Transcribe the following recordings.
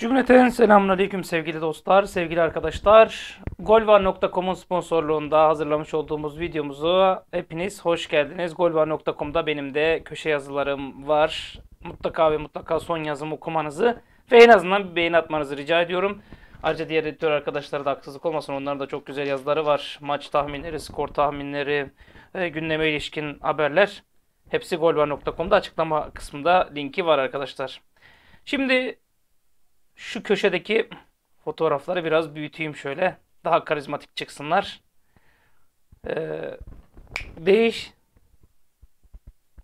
Cümleten selamünaleyküm sevgili dostlar, sevgili arkadaşlar. Golvar.com'un sponsorluğunda hazırlamış olduğumuz videomuzu hepiniz hoş geldiniz. Golvar.com'da benim de köşe yazılarım var. Mutlaka ve mutlaka son yazımı okumanızı ve en azından bir beğeni atmanızı rica ediyorum. Ayrıca diğer editör arkadaşlara da haksızlık olmasın. Onların da çok güzel yazıları var. Maç tahminleri, skor tahminleri, e, gündeme ilişkin haberler. Hepsi golvar.com'da açıklama kısmında linki var arkadaşlar. Şimdi şu köşedeki fotoğrafları biraz büyüteyim şöyle. Daha karizmatik çıksınlar. Ee, değiş.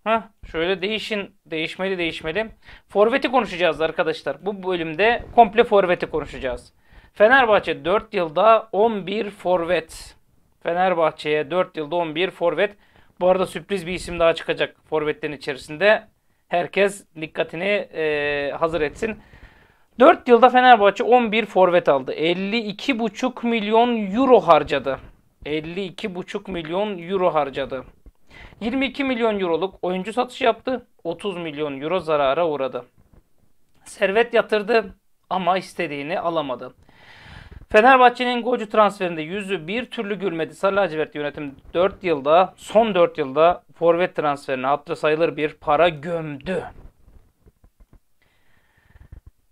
Ha, şöyle değişin. Değişmeli değişmeli. Forvet'i konuşacağız arkadaşlar. Bu bölümde komple forveti konuşacağız. Fenerbahçe 4 yılda 11 forvet. Fenerbahçe'ye 4 yılda 11 forvet. Bu arada sürpriz bir isim daha çıkacak forvetlerin içerisinde. Herkes dikkatini e, hazır etsin. 4 yılda Fenerbahçe 11 forvet aldı. 52,5 milyon euro harcadı. 52,5 milyon euro harcadı. 22 milyon euroluk oyuncu satışı yaptı. 30 milyon euro zarara uğradı. Servet yatırdı ama istediğini alamadı. Fenerbahçe'nin golcü transferinde yüzü bir türlü gülmedi. Sarı lacivert yönetim 4 yılda, son 4 yılda forvet transferine hatırı sayılır bir para gömdü.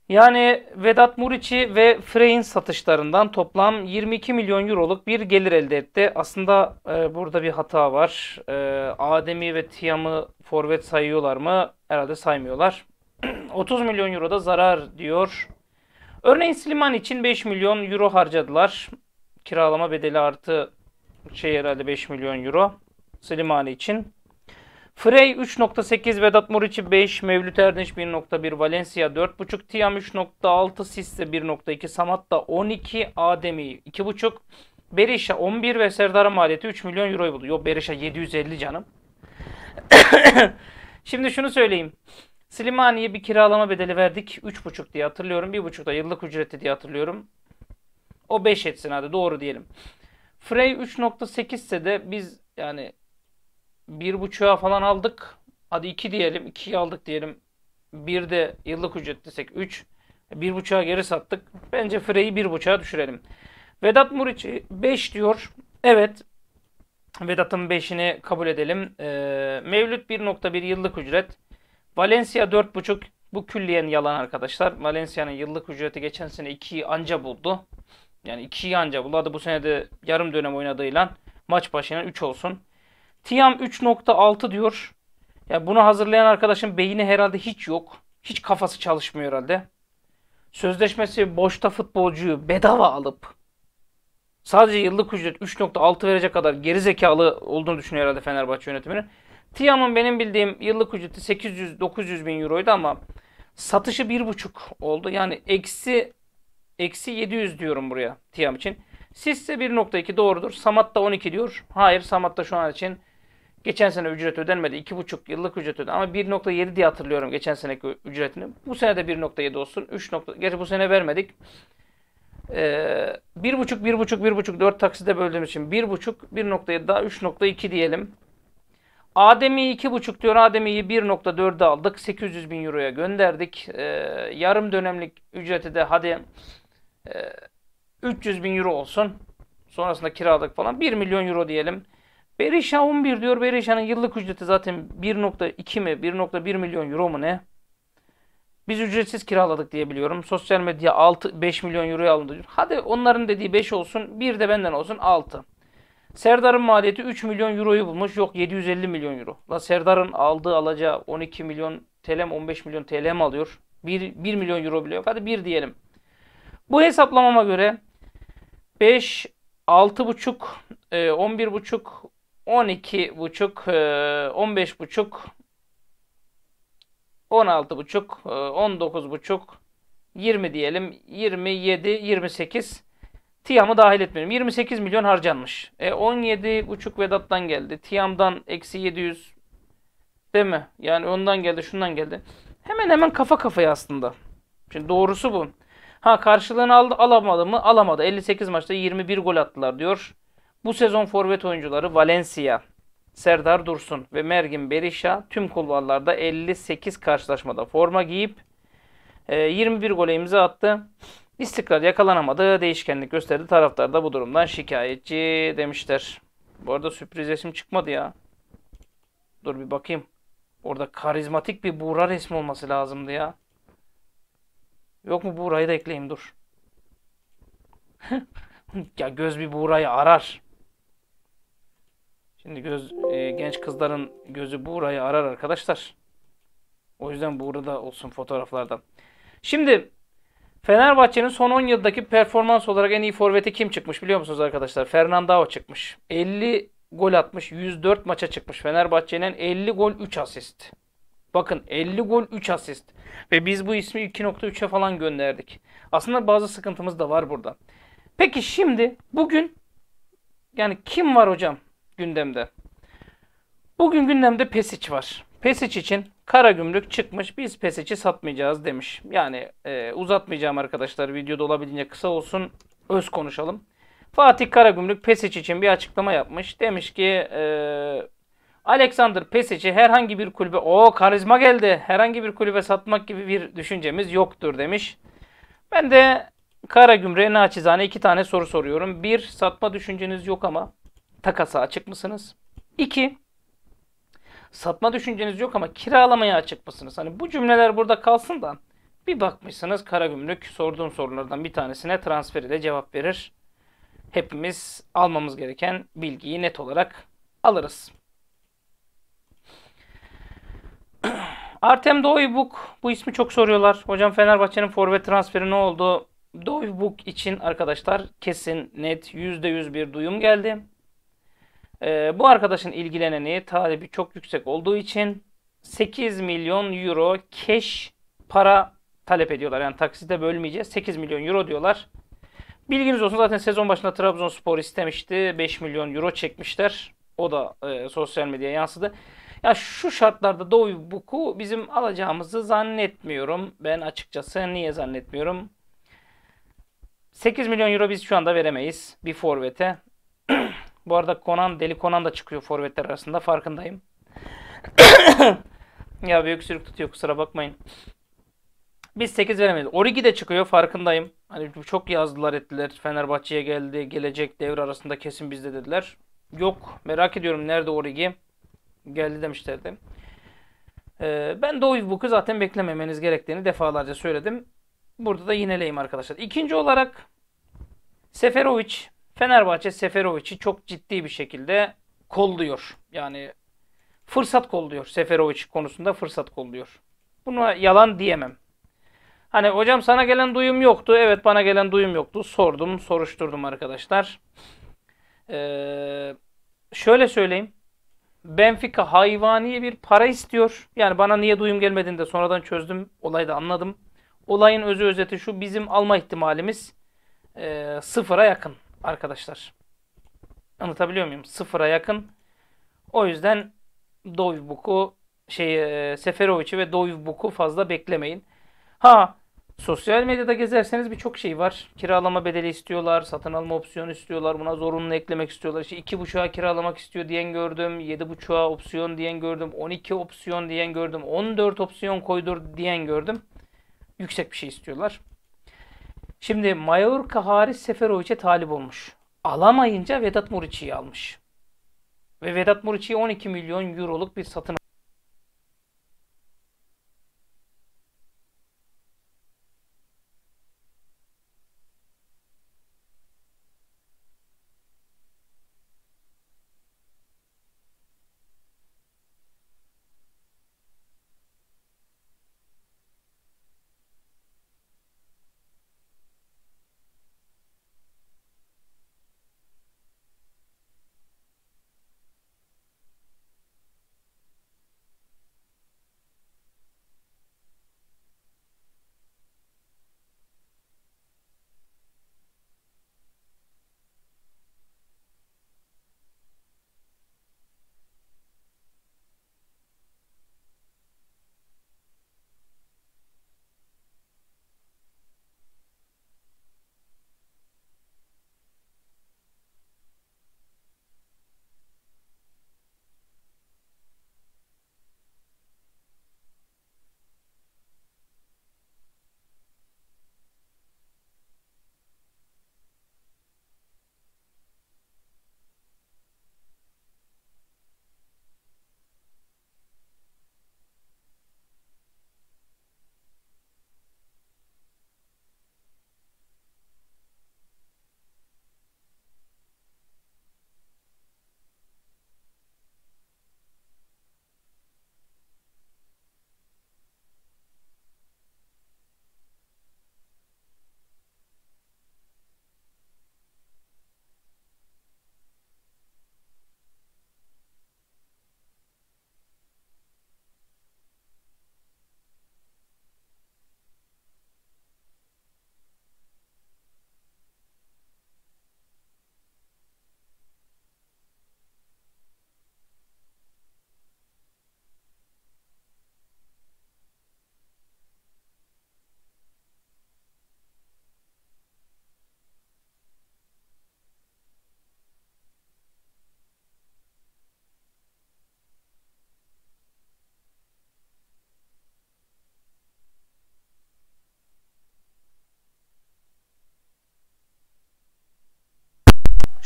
Yani Vedat Muriçi ve Frey'in satışlarından toplam 22 milyon euroluk bir gelir elde etti. Aslında e, burada bir hata var. E, Adem'i ve Tiam'ı forvet sayıyorlar mı? Herhalde saymıyorlar. 30 milyon euro da zarar diyor. Örneğin Sliman için 5 milyon euro harcadılar. Kiralama bedeli artı şey herhalde 5 milyon euro Slimani için. Frey 3.8, Vedat Muriçi 5, Mevlüt Erdinç 1.1, Valencia 4.5, Tiam 3.6, Sisse 1.2, Samatta 12, Ademi 2.5, Berisha 11 ve Serdar'a maliyeti 3 milyon euroyu buldu. Yok Berisha 750 canım. Şimdi şunu söyleyeyim. Slimani'ye bir kiralama bedeli verdik. 3.5 diye hatırlıyorum. 1.5 da yıllık ücreti diye hatırlıyorum. O 5 etsin hadi doğru diyelim. Frey 3.8 ise de biz yani bir buçuğa falan aldık. Hadi iki diyelim. 2'yi aldık diyelim. Bir de yıllık ücret desek üç. Bir buçuğa geri sattık. Bence Frey'i bir buçuğa düşürelim. Vedat Muriç'i 5 e, diyor. Evet. Vedat'ın 5'ini kabul edelim. Ee, Mevlüt 1.1 yıllık ücret. Valencia 4.5. Bu külliyen yalan arkadaşlar. Valencia'nın yıllık ücreti geçen sene 2'yi anca buldu. Yani 2'yi anca buldu. Hadi bu sene de yarım dönem oynadığıyla maç başına 3 olsun. Tiam 3.6 diyor. Ya bunu hazırlayan arkadaşın beyni herhalde hiç yok. Hiç kafası çalışmıyor herhalde. Sözleşmesi boşta futbolcuyu bedava alıp sadece yıllık ücret 3.6 verecek kadar geri zekalı olduğunu düşünüyor herhalde Fenerbahçe yönetiminin. Tiam'ın benim bildiğim yıllık ücreti 800-900 bin euroydu ama satışı 1.5 oldu. Yani eksi eksi 700 diyorum buraya Tiam için. Sisse 1.2 doğrudur. Samat da 12 diyor. Hayır Samat da şu an için Geçen sene ücret ödenmedi. 2,5 yıllık ücret ödenmedi. Ama 1.7 diye hatırlıyorum geçen seneki ücretini. Bu sene de 1.7 olsun. 3. Nokta, gerçi bu sene vermedik. Ee, 1.5, 1.5, 1.5, 4 takside böldüğüm için 1.5, 1.7 daha 3.2 diyelim. Adem'i 2.5 diyor. Adem'i 1.4'e aldık. 800 bin euroya gönderdik. Ee, yarım dönemlik ücreti de hadi e, 300 bin euro olsun. Sonrasında kiraladık falan. 1 milyon euro diyelim. Berisha 11 diyor. Berisha'nın yıllık ücreti zaten 1.2 mi 1.1 milyon euro mu ne? Biz ücretsiz kiraladık diye biliyorum. Sosyal medya 6 5 milyon euroya alındı diyor. Hadi onların dediği 5 olsun, bir de benden olsun 6. Serdar'ın maliyeti 3 milyon euroyu bulmuş. Yok 750 milyon euro. La Serdar'ın aldığı alacağı 12 milyon TL 15 milyon TL mi alıyor? 1, 1 milyon euro bile yok. Hadi 1 diyelim. Bu hesaplamama göre 5, 6,5, 11,5, 12 buçuk, 15 e, buçuk, 16 buçuk, 19 e, buçuk, 20 diyelim, 27, 28. Tiyam'ı dahil etmiyorum. 28 milyon harcanmış. E 17 buçuk Vedat'tan geldi. Tiyam'dan eksi 700 değil mi? Yani ondan geldi, şundan geldi. Hemen hemen kafa kafaya aslında. Şimdi doğrusu bu. Ha karşılığını aldı, alamadı mı? Alamadı. 58 maçta 21 gol attılar diyor. Bu sezon forvet oyuncuları Valencia, Serdar Dursun ve Mergin Berisha tüm kulvarlarda 58 karşılaşmada forma giyip 21 e, gole imza attı. İstikrar yakalanamadı, değişkenlik gösterdi. Taraftar da bu durumdan şikayetçi demişler. Bu arada sürpriz resim çıkmadı ya. Dur bir bakayım. Orada karizmatik bir Buğra resmi olması lazımdı ya. Yok mu Buğra'yı da ekleyeyim dur. ya göz bir Buğra'yı arar. Şimdi göz e, genç kızların gözü burayı arar arkadaşlar. O yüzden burada olsun fotoğraflardan. Şimdi Fenerbahçe'nin son 10 yıldaki performans olarak en iyi forveti kim çıkmış biliyor musunuz arkadaşlar? Fernandao çıkmış. 50 gol atmış. 104 maça çıkmış. Fenerbahçe'nin 50 gol 3 asist. Bakın 50 gol 3 asist. Ve biz bu ismi 2.3'e falan gönderdik. Aslında bazı sıkıntımız da var burada. Peki şimdi bugün yani kim var hocam? gündemde. Bugün gündemde Pesic var. Pesic için kara gümrük çıkmış biz Pesic'i satmayacağız demiş. Yani e, uzatmayacağım arkadaşlar videoda olabildiğince kısa olsun öz konuşalım. Fatih Karagümrük Pesic için bir açıklama yapmış. Demiş ki e, Alexander Pesic'i herhangi bir kulübe o karizma geldi herhangi bir kulübe satmak gibi bir düşüncemiz yoktur demiş. Ben de Karagümrük'e naçizane iki tane soru soruyorum. Bir satma düşünceniz yok ama takasa açık mısınız? 2. Satma düşünceniz yok ama kiralamaya açık mısınız? Hani bu cümleler burada kalsın da bir bakmışsınız Karagümrük sorduğum sorulardan bir tanesine transferi de cevap verir. Hepimiz almamız gereken bilgiyi net olarak alırız. Artem Doybuk bu ismi çok soruyorlar. Hocam Fenerbahçe'nin forvet transferi ne oldu? Doybuk için arkadaşlar kesin net %100 bir duyum geldi. Ee, bu arkadaşın ilgileneni talebi çok yüksek olduğu için 8 milyon euro cash para talep ediyorlar. Yani taksite bölmeyeceğiz. 8 milyon euro diyorlar. Bilginiz olsun zaten sezon başında Trabzonspor istemişti. 5 milyon euro çekmişler. O da e, sosyal medyaya yansıdı. Ya şu şartlarda Doğu Buku bizim alacağımızı zannetmiyorum. Ben açıkçası niye zannetmiyorum? 8 milyon euro biz şu anda veremeyiz bir forvete. Bu arada Conan, Deli Conan da çıkıyor forvetler arasında farkındayım. ya bir öksürük tutuyor kusura bakmayın. Biz 8 veremedik. Origi de çıkıyor farkındayım. Hani çok yazdılar ettiler. Fenerbahçe'ye geldi. Gelecek devre arasında kesin bizde dediler. Yok. Merak ediyorum nerede Origi? Geldi demişlerdi. Ee, ben Doğu Buk'u zaten beklememeniz gerektiğini defalarca söyledim. Burada da yineleyim arkadaşlar. İkinci olarak Seferovic Fenerbahçe Seferovic'i çok ciddi bir şekilde kolluyor. Yani fırsat kolluyor. Seferovic konusunda fırsat kolluyor. Buna yalan diyemem. Hani hocam sana gelen duyum yoktu. Evet bana gelen duyum yoktu. Sordum, soruşturdum arkadaşlar. Ee, şöyle söyleyeyim. Benfica hayvani bir para istiyor. Yani bana niye duyum gelmediğini de sonradan çözdüm. Olayı da anladım. Olayın özü özeti şu. Bizim alma ihtimalimiz e, sıfıra yakın arkadaşlar. Anlatabiliyor muyum? Sıfıra yakın. O yüzden Dovbuk'u şey e, Seferovic'i ve Dovbuk'u fazla beklemeyin. Ha sosyal medyada gezerseniz birçok şey var. Kiralama bedeli istiyorlar, satın alma opsiyonu istiyorlar, buna zorunlu eklemek istiyorlar. İşte iki buçuğa kiralamak istiyor diyen gördüm, yedi buçuğa opsiyon diyen gördüm, on iki opsiyon diyen gördüm, on dört opsiyon koydur diyen gördüm. Yüksek bir şey istiyorlar. Şimdi Mallorca hariç Seferovic'e talip olmuş. Alamayınca Vedat Muriçi'yi almış. Ve Vedat Muriçi'ye 12 milyon euroluk bir satın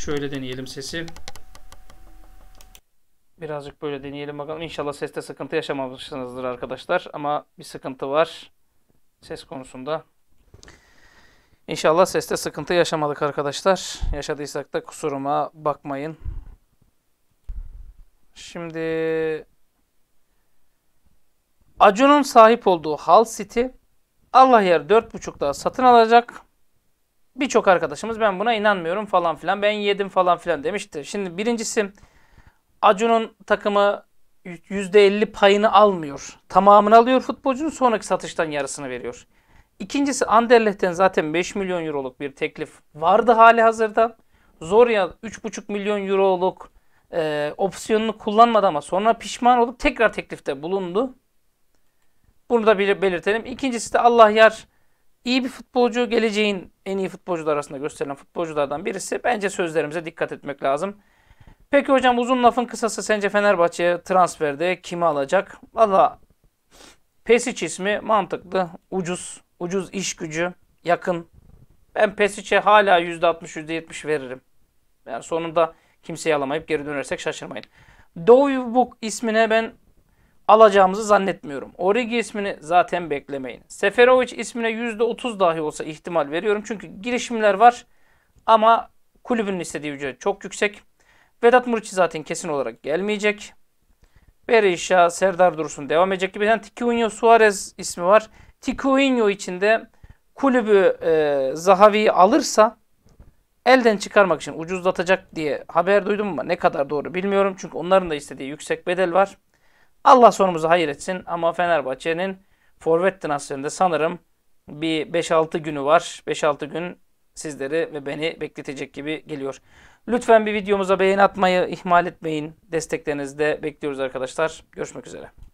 Şöyle deneyelim sesi. Birazcık böyle deneyelim bakalım. İnşallah seste sıkıntı yaşamamışsınızdır arkadaşlar. Ama bir sıkıntı var ses konusunda. İnşallah seste sıkıntı yaşamadık arkadaşlar. Yaşadıysak da kusuruma bakmayın. Şimdi Acun'un sahip olduğu Hal City Allah yer 4.5'da satın alacak. Birçok arkadaşımız ben buna inanmıyorum falan filan. Ben yedim falan filan demişti. Şimdi birincisi Acun'un takımı %50 payını almıyor. Tamamını alıyor futbolcunun sonraki satıştan yarısını veriyor. İkincisi Anderlecht'ten zaten 5 milyon euroluk bir teklif vardı hali hazırda. Zorya 3,5 milyon euroluk e, opsiyonunu kullanmadı ama sonra pişman olup tekrar teklifte bulundu. Bunu da belir belirtelim. İkincisi de Allah yar iyi bir futbolcu, geleceğin en iyi futbolcular arasında gösterilen futbolculardan birisi. Bence sözlerimize dikkat etmek lazım. Peki hocam uzun lafın kısası sence Fenerbahçe transferde kimi alacak? Valla Pesic ismi mantıklı, ucuz, ucuz iş gücü, yakın. Ben Pesic'e hala %60, %70 veririm. Yani sonunda kimseyi alamayıp geri dönersek şaşırmayın. Dovbuk ismine ben alacağımızı zannetmiyorum. Origi ismini zaten beklemeyin. Seferovic ismine %30 dahi olsa ihtimal veriyorum. Çünkü girişimler var ama kulübünün istediği ücret çok yüksek. Vedat Muriçi zaten kesin olarak gelmeyecek. Berisha, Serdar Dursun devam edecek gibi. Yani Tiquinho Suarez ismi var. Tiquinho içinde kulübü e, Zahavi'yi alırsa elden çıkarmak için ucuzlatacak diye haber duydum ama ne kadar doğru bilmiyorum. Çünkü onların da istediği yüksek bedel var. Allah sonumuzu hayır etsin ama Fenerbahçe'nin forvet transferinde sanırım bir 5-6 günü var. 5-6 gün sizleri ve beni bekletecek gibi geliyor. Lütfen bir videomuza beğeni atmayı ihmal etmeyin. Desteklerinizde bekliyoruz arkadaşlar. Görüşmek üzere.